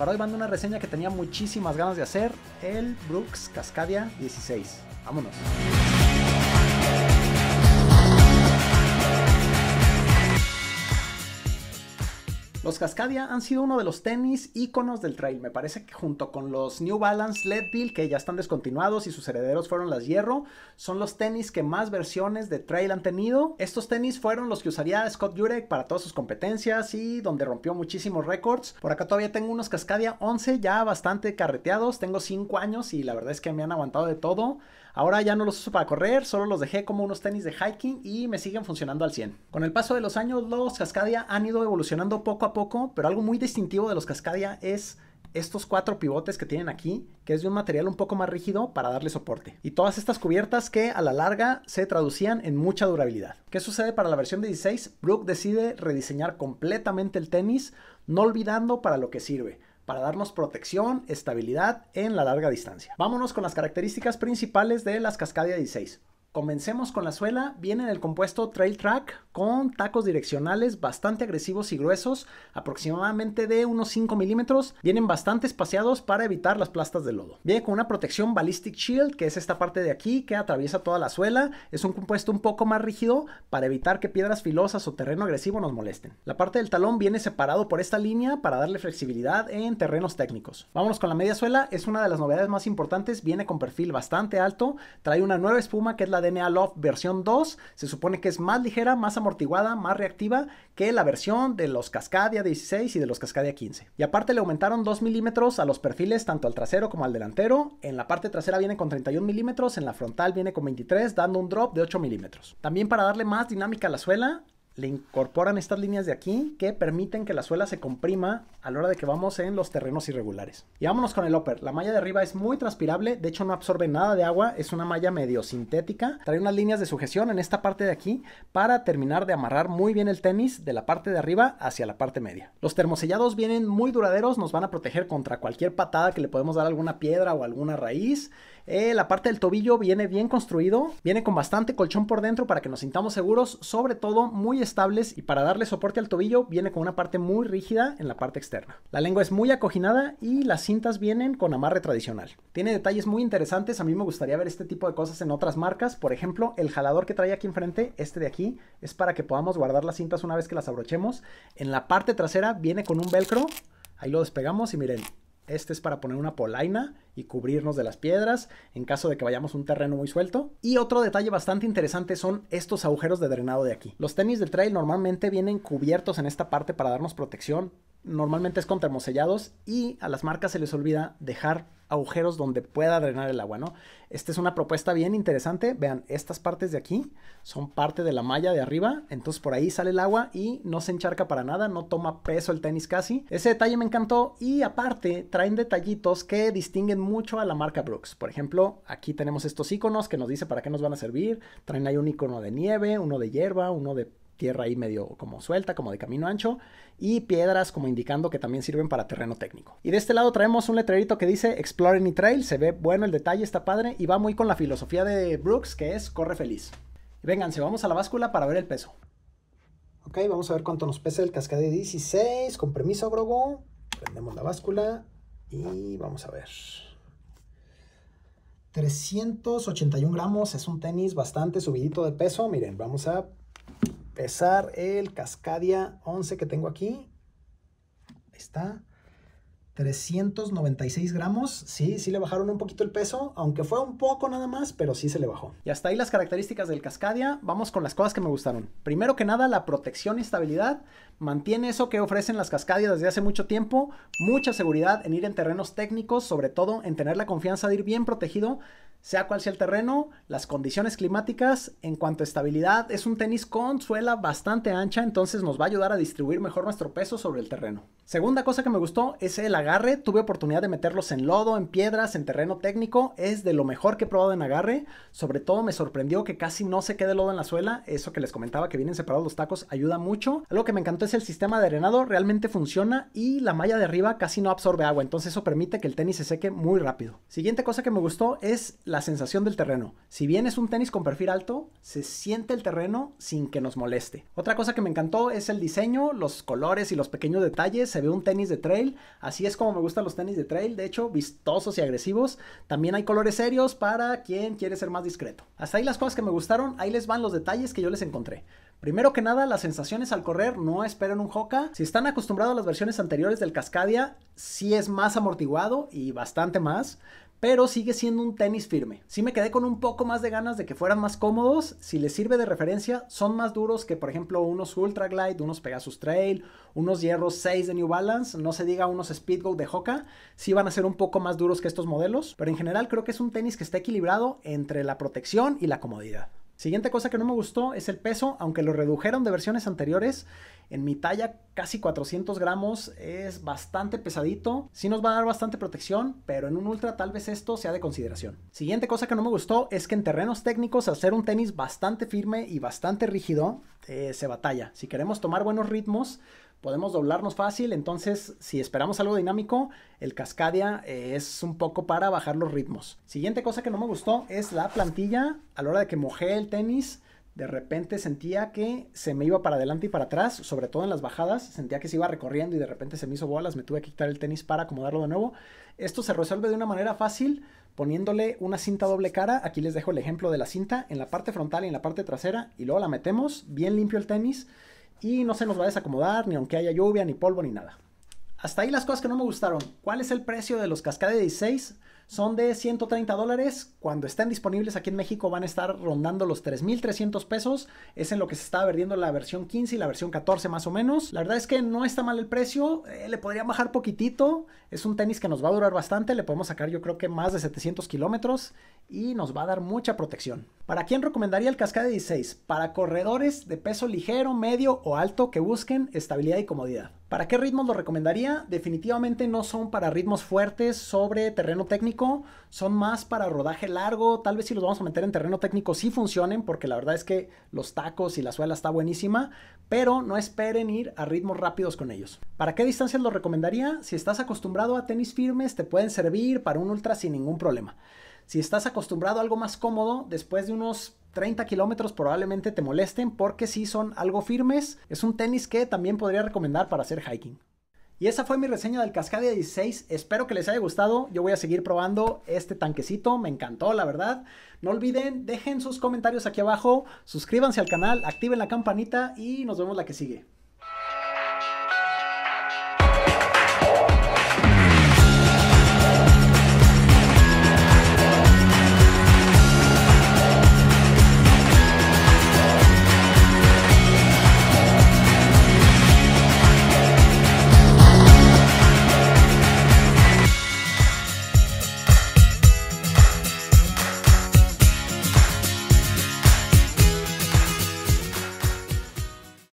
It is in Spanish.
Para hoy mando una reseña que tenía muchísimas ganas de hacer, el Brooks Cascadia 16. Vámonos. Los Cascadia han sido uno de los tenis íconos del trail. Me parece que junto con los New Balance Leadville, que ya están descontinuados y sus herederos fueron las Hierro, son los tenis que más versiones de trail han tenido. Estos tenis fueron los que usaría Scott Jurek para todas sus competencias y donde rompió muchísimos récords. Por acá todavía tengo unos Cascadia 11 ya bastante carreteados. Tengo 5 años y la verdad es que me han aguantado de todo. Ahora ya no los uso para correr, solo los dejé como unos tenis de hiking y me siguen funcionando al 100. Con el paso de los años, los Cascadia han ido evolucionando poco a poco, pero algo muy distintivo de los Cascadia es estos cuatro pivotes que tienen aquí, que es de un material un poco más rígido para darle soporte. Y todas estas cubiertas que a la larga se traducían en mucha durabilidad. ¿Qué sucede para la versión 16? Brooke decide rediseñar completamente el tenis, no olvidando para lo que sirve para darnos protección, estabilidad en la larga distancia. Vámonos con las características principales de las Cascadia 16. Comencemos con la suela, viene en el compuesto Trail Track con tacos direccionales bastante agresivos y gruesos, aproximadamente de unos 5 milímetros, vienen bastante espaciados para evitar las plastas de lodo. Viene con una protección Ballistic Shield, que es esta parte de aquí que atraviesa toda la suela, es un compuesto un poco más rígido para evitar que piedras filosas o terreno agresivo nos molesten. La parte del talón viene separado por esta línea para darle flexibilidad en terrenos técnicos. Vámonos con la media suela, es una de las novedades más importantes, viene con perfil bastante alto, trae una nueva espuma que es la DNA Love versión 2 se supone que es más ligera, más amortiguada, más reactiva que la versión de los Cascadia 16 y de los Cascadia 15. Y aparte le aumentaron 2 milímetros a los perfiles tanto al trasero como al delantero. En la parte trasera viene con 31 milímetros, en la frontal viene con 23, dando un drop de 8 milímetros. También para darle más dinámica a la suela, le incorporan estas líneas de aquí que permiten que la suela se comprima a la hora de que vamos en los terrenos irregulares. Y vámonos con el upper. La malla de arriba es muy transpirable, de hecho no absorbe nada de agua, es una malla medio sintética. Trae unas líneas de sujeción en esta parte de aquí para terminar de amarrar muy bien el tenis de la parte de arriba hacia la parte media. Los termosellados vienen muy duraderos, nos van a proteger contra cualquier patada que le podemos dar alguna piedra o alguna raíz. Eh, la parte del tobillo viene bien construido, viene con bastante colchón por dentro para que nos sintamos seguros, sobre todo muy estables y para darle soporte al tobillo viene con una parte muy rígida en la parte externa. La lengua es muy acoginada y las cintas vienen con amarre tradicional. Tiene detalles muy interesantes, a mí me gustaría ver este tipo de cosas en otras marcas, por ejemplo, el jalador que trae aquí enfrente, este de aquí, es para que podamos guardar las cintas una vez que las abrochemos. En la parte trasera viene con un velcro, ahí lo despegamos y miren, este es para poner una polaina y cubrirnos de las piedras en caso de que vayamos a un terreno muy suelto. Y otro detalle bastante interesante son estos agujeros de drenado de aquí. Los tenis del trail normalmente vienen cubiertos en esta parte para darnos protección, normalmente es con termosellados y a las marcas se les olvida dejar agujeros donde pueda drenar el agua, ¿no? Esta es una propuesta bien interesante. Vean, estas partes de aquí son parte de la malla de arriba, entonces por ahí sale el agua y no se encharca para nada, no toma peso el tenis casi. Ese detalle me encantó y aparte traen detallitos que distinguen mucho a la marca Brooks. Por ejemplo, aquí tenemos estos iconos que nos dice para qué nos van a servir. Traen ahí un icono de nieve, uno de hierba, uno de tierra ahí medio como suelta, como de camino ancho, y piedras como indicando que también sirven para terreno técnico. Y de este lado traemos un letrerito que dice Explore Any Trail, se ve bueno el detalle, está padre, y va muy con la filosofía de Brooks, que es corre feliz. Vénganse, vamos a la báscula para ver el peso. Ok, vamos a ver cuánto nos pesa el cascade 16. Con permiso, Grogo. Prendemos la báscula y vamos a ver. 381 gramos, es un tenis bastante subidito de peso. Miren, vamos a el Cascadia 11 que tengo aquí. Ahí está. 396 gramos. Sí, sí le bajaron un poquito el peso, aunque fue un poco nada más, pero sí se le bajó. Y hasta ahí las características del Cascadia. Vamos con las cosas que me gustaron. Primero que nada, la protección y estabilidad. Mantiene eso que ofrecen las Cascadias desde hace mucho tiempo. Mucha seguridad en ir en terrenos técnicos, sobre todo en tener la confianza de ir bien protegido sea cual sea el terreno, las condiciones climáticas, en cuanto a estabilidad, es un tenis con suela bastante ancha, entonces nos va a ayudar a distribuir mejor nuestro peso sobre el terreno. Segunda cosa que me gustó es el agarre agarre, tuve oportunidad de meterlos en lodo, en piedras, en terreno técnico, es de lo mejor que he probado en agarre, sobre todo me sorprendió que casi no se quede lodo en la suela, eso que les comentaba que vienen separados los tacos ayuda mucho, algo que me encantó es el sistema de arenado, realmente funciona y la malla de arriba casi no absorbe agua, entonces eso permite que el tenis se seque muy rápido. Siguiente cosa que me gustó es la sensación del terreno, si bien es un tenis con perfil alto, se siente el terreno sin que nos moleste. Otra cosa que me encantó es el diseño, los colores y los pequeños detalles, se ve un tenis de trail, así es como me gustan los tenis de trail, de hecho, vistosos y agresivos. También hay colores serios para quien quiere ser más discreto. Hasta ahí las cosas que me gustaron, ahí les van los detalles que yo les encontré. Primero que nada, las sensaciones al correr no esperan un Hoka. Si están acostumbrados a las versiones anteriores del Cascadia, sí es más amortiguado y bastante más pero sigue siendo un tenis firme. Si me quedé con un poco más de ganas de que fueran más cómodos, si les sirve de referencia, son más duros que por ejemplo unos Ultra Glide, unos Pegasus Trail, unos Hierros 6 de New Balance, no se diga unos Speedgoat de Hoka, Si van a ser un poco más duros que estos modelos, pero en general creo que es un tenis que está equilibrado entre la protección y la comodidad. Siguiente cosa que no me gustó es el peso, aunque lo redujeron de versiones anteriores, en mi talla casi 400 gramos es bastante pesadito, sí nos va a dar bastante protección, pero en un ultra tal vez esto sea de consideración. Siguiente cosa que no me gustó es que en terrenos técnicos hacer un tenis bastante firme y bastante rígido eh, se batalla. Si queremos tomar buenos ritmos, podemos doblarnos fácil, entonces si esperamos algo dinámico, el Cascadia eh, es un poco para bajar los ritmos. Siguiente cosa que no me gustó es la plantilla, a la hora de que mojé el tenis, de repente sentía que se me iba para adelante y para atrás, sobre todo en las bajadas, sentía que se iba recorriendo y de repente se me hizo bolas, me tuve que quitar el tenis para acomodarlo de nuevo. Esto se resuelve de una manera fácil poniéndole una cinta doble cara, aquí les dejo el ejemplo de la cinta, en la parte frontal y en la parte trasera, y luego la metemos bien limpio el tenis y no se nos va a desacomodar, ni aunque haya lluvia, ni polvo, ni nada. Hasta ahí las cosas que no me gustaron. ¿Cuál es el precio de los Cascade 16? son de 130 dólares. Cuando estén disponibles aquí en México van a estar rondando los 3.300 pesos. Es en lo que se está vendiendo la versión 15 y la versión 14 más o menos. La verdad es que no está mal el precio. Eh, le podrían bajar poquitito. Es un tenis que nos va a durar bastante. Le podemos sacar yo creo que más de 700 kilómetros y nos va a dar mucha protección. ¿Para quién recomendaría el Cascade 16? Para corredores de peso ligero, medio o alto que busquen estabilidad y comodidad. ¿Para qué ritmos lo recomendaría? Definitivamente no son para ritmos fuertes sobre terreno técnico son más para rodaje largo, tal vez si los vamos a meter en terreno técnico sí funcionen, porque la verdad es que los tacos y la suela está buenísima, pero no esperen ir a ritmos rápidos con ellos. ¿Para qué distancias los recomendaría? Si estás acostumbrado a tenis firmes, te pueden servir para un ultra sin ningún problema. Si estás acostumbrado a algo más cómodo, después de unos 30 kilómetros probablemente te molesten porque si son algo firmes. Es un tenis que también podría recomendar para hacer hiking. Y esa fue mi reseña del Cascadia 16. Espero que les haya gustado. Yo voy a seguir probando este tanquecito. Me encantó, la verdad. No olviden, dejen sus comentarios aquí abajo. Suscríbanse al canal, activen la campanita y nos vemos la que sigue.